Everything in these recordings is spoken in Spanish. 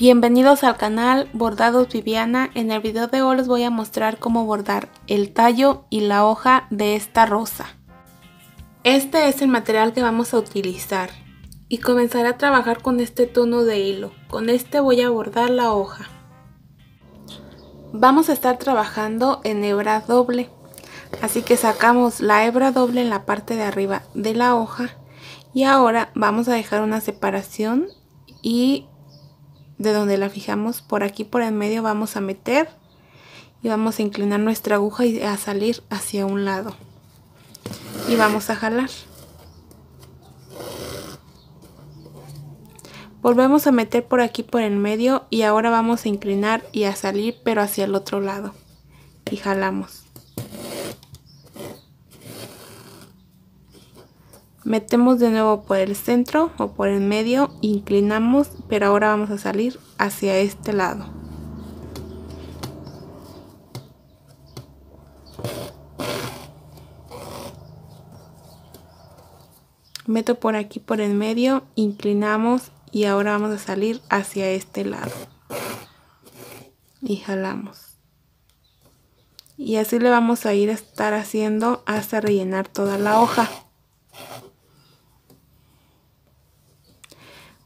Bienvenidos al canal Bordados Viviana, en el video de hoy les voy a mostrar cómo bordar el tallo y la hoja de esta rosa. Este es el material que vamos a utilizar y comenzaré a trabajar con este tono de hilo, con este voy a bordar la hoja. Vamos a estar trabajando en hebra doble, así que sacamos la hebra doble en la parte de arriba de la hoja y ahora vamos a dejar una separación y de donde la fijamos, por aquí por el medio vamos a meter y vamos a inclinar nuestra aguja y a salir hacia un lado. Y vamos a jalar. Volvemos a meter por aquí por el medio y ahora vamos a inclinar y a salir pero hacia el otro lado. Y jalamos. Metemos de nuevo por el centro o por el medio, inclinamos, pero ahora vamos a salir hacia este lado. Meto por aquí por el medio, inclinamos y ahora vamos a salir hacia este lado. Y jalamos. Y así le vamos a ir a estar haciendo hasta rellenar toda la hoja.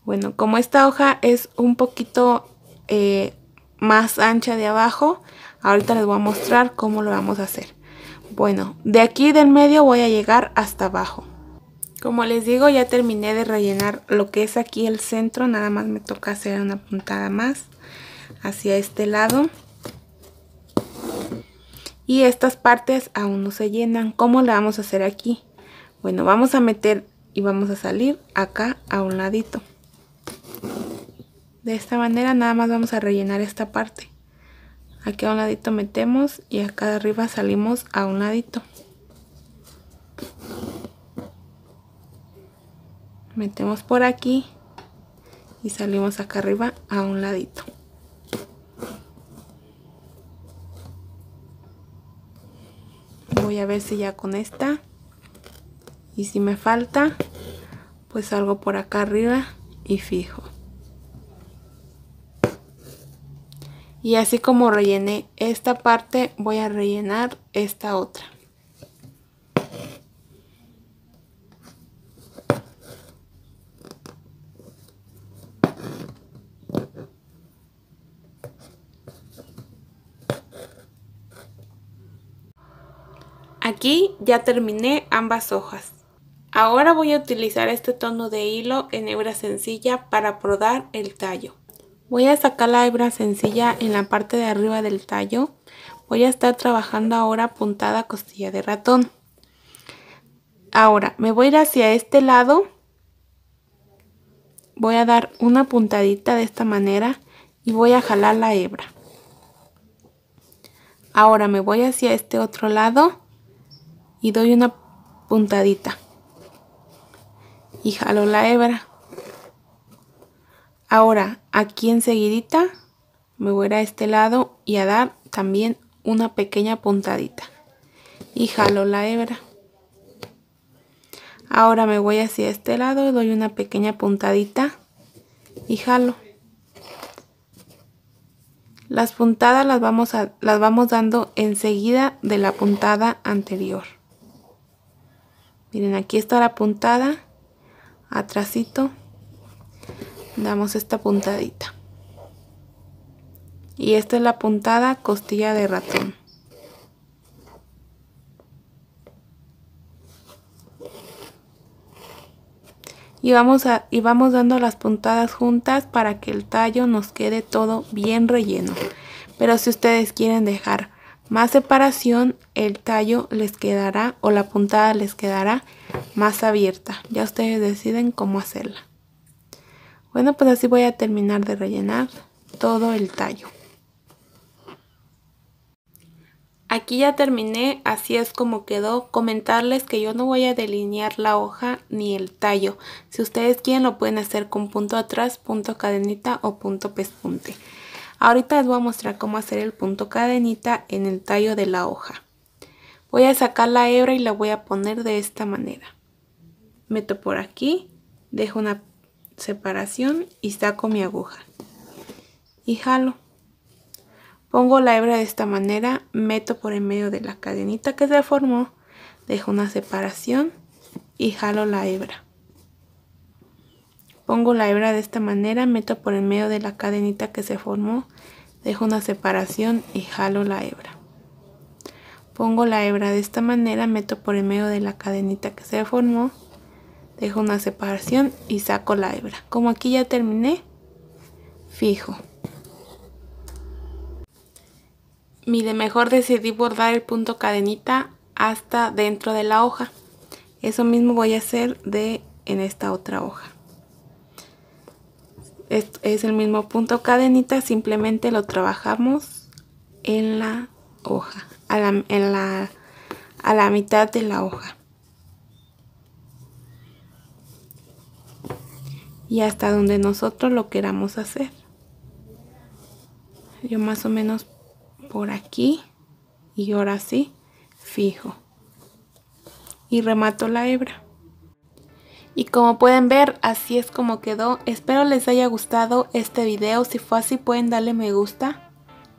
Bueno, como esta hoja es un poquito eh, más ancha de abajo, ahorita les voy a mostrar cómo lo vamos a hacer. Bueno, de aquí del medio voy a llegar hasta abajo. Como les digo, ya terminé de rellenar lo que es aquí el centro, nada más me toca hacer una puntada más hacia este lado. Y estas partes aún no se llenan. ¿Cómo la vamos a hacer aquí? Bueno, vamos a meter y vamos a salir acá a un ladito. De esta manera nada más vamos a rellenar esta parte. Aquí a un ladito metemos y acá arriba salimos a un ladito. Metemos por aquí y salimos acá arriba a un ladito. Voy a ver si ya con esta. Y si me falta, pues salgo por acá arriba y fijo. y así como rellené esta parte voy a rellenar esta otra Aquí ya terminé ambas hojas. Ahora voy a utilizar este tono de hilo en hebra sencilla para prodar el tallo. Voy a sacar la hebra sencilla en la parte de arriba del tallo. Voy a estar trabajando ahora puntada costilla de ratón. Ahora me voy a ir hacia este lado. Voy a dar una puntadita de esta manera y voy a jalar la hebra. Ahora me voy hacia este otro lado y doy una puntadita y jalo la hebra. Ahora, aquí enseguidita me voy a a este lado y a dar también una pequeña puntadita. Y jalo la hebra. Ahora me voy hacia este lado, doy una pequeña puntadita y jalo. Las puntadas las vamos, las vamos dando enseguida de la puntada anterior. Miren, aquí está la puntada, atrasito damos esta puntadita y esta es la puntada costilla de ratón y vamos, a, y vamos dando las puntadas juntas para que el tallo nos quede todo bien relleno pero si ustedes quieren dejar más separación el tallo les quedará o la puntada les quedará más abierta ya ustedes deciden cómo hacerla bueno, pues así voy a terminar de rellenar todo el tallo. Aquí ya terminé, así es como quedó. Comentarles que yo no voy a delinear la hoja ni el tallo. Si ustedes quieren lo pueden hacer con punto atrás, punto cadenita o punto pespunte. Ahorita les voy a mostrar cómo hacer el punto cadenita en el tallo de la hoja. Voy a sacar la hebra y la voy a poner de esta manera. Meto por aquí, dejo una separación y saco mi aguja y jalo pongo la hebra de esta manera meto por el medio de la cadenita que se formó dejo una separación y jalo la hebra pongo la hebra de esta manera meto por el medio de la cadenita que se formó dejo una separación y jalo la hebra pongo la hebra de esta manera meto por el medio de la cadenita que se formó dejo una separación y saco la hebra como aquí ya terminé fijo mire mejor decidí bordar el punto cadenita hasta dentro de la hoja eso mismo voy a hacer de en esta otra hoja es, es el mismo punto cadenita simplemente lo trabajamos en la hoja en a la mitad de la hoja y hasta donde nosotros lo queramos hacer. Yo más o menos por aquí y ahora sí fijo y remato la hebra. Y como pueden ver, así es como quedó. Espero les haya gustado este video. Si fue así, pueden darle me gusta,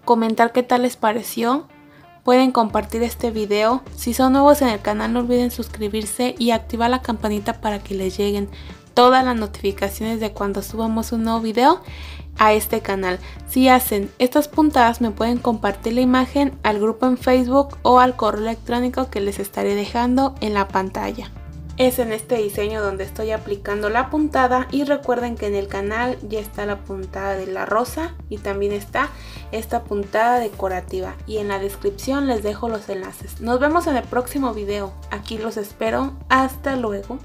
comentar qué tal les pareció. Pueden compartir este video. Si son nuevos en el canal, no olviden suscribirse y activar la campanita para que les lleguen todas las notificaciones de cuando subamos un nuevo video a este canal. Si hacen estas puntadas me pueden compartir la imagen al grupo en Facebook o al correo electrónico que les estaré dejando en la pantalla. Es en este diseño donde estoy aplicando la puntada y recuerden que en el canal ya está la puntada de la rosa y también está esta puntada decorativa y en la descripción les dejo los enlaces. Nos vemos en el próximo video, aquí los espero, hasta luego.